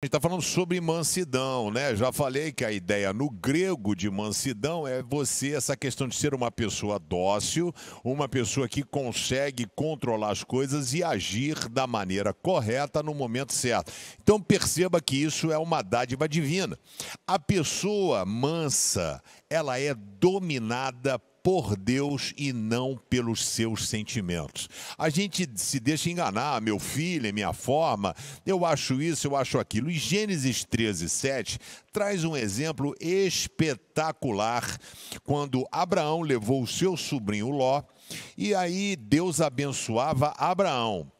A gente está falando sobre mansidão, né? Já falei que a ideia no grego de mansidão é você, essa questão de ser uma pessoa dócil, uma pessoa que consegue controlar as coisas e agir da maneira correta no momento certo. Então perceba que isso é uma dádiva divina. A pessoa mansa, ela é dominada por Deus e não pelos seus sentimentos. A gente se deixa enganar, ah, meu filho, é minha forma, eu acho isso, eu acho aquilo. E Gênesis 13, 7 traz um exemplo espetacular quando Abraão levou o seu sobrinho Ló e aí Deus abençoava Abraão.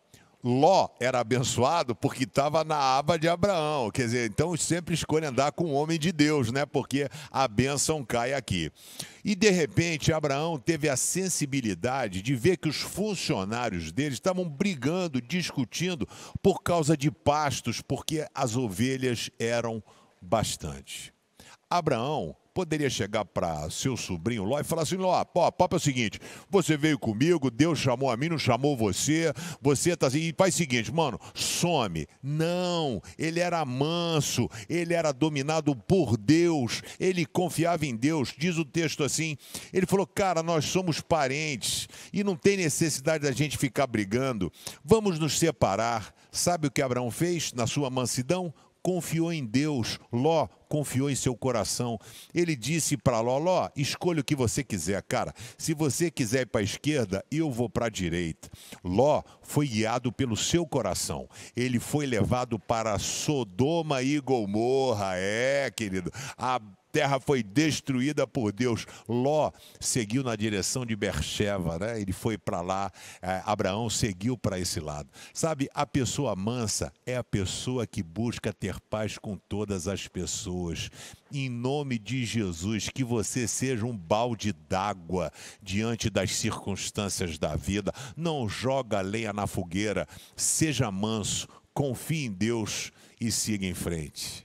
Ló era abençoado porque estava na aba de Abraão. Quer dizer, então sempre escolhe andar com o homem de Deus, né? Porque a bênção cai aqui. E de repente, Abraão teve a sensibilidade de ver que os funcionários dele estavam brigando, discutindo por causa de pastos, porque as ovelhas eram bastante. Abraão poderia chegar para seu sobrinho Ló e falar assim: Ló, pó, é o seguinte, você veio comigo, Deus chamou a mim, não chamou você, você tá assim. E faz o seguinte, mano, some. Não, ele era manso, ele era dominado por Deus, ele confiava em Deus. Diz o texto assim: ele falou, cara, nós somos parentes e não tem necessidade da gente ficar brigando, vamos nos separar. Sabe o que Abraão fez na sua mansidão? Confiou em Deus. Ló, confiou em seu coração. Ele disse para Ló: Ló, escolha o que você quiser, cara. Se você quiser ir para a esquerda, eu vou para a direita. Ló foi guiado pelo seu coração. Ele foi levado para Sodoma e Gomorra. É, querido. A terra foi destruída por Deus. Ló seguiu na direção de Bercheva, né? ele foi para lá, é, Abraão seguiu para esse lado. Sabe, a pessoa mansa é a pessoa que busca ter paz com todas as pessoas. Em nome de Jesus, que você seja um balde d'água diante das circunstâncias da vida. Não joga lenha na fogueira, seja manso, confie em Deus e siga em frente.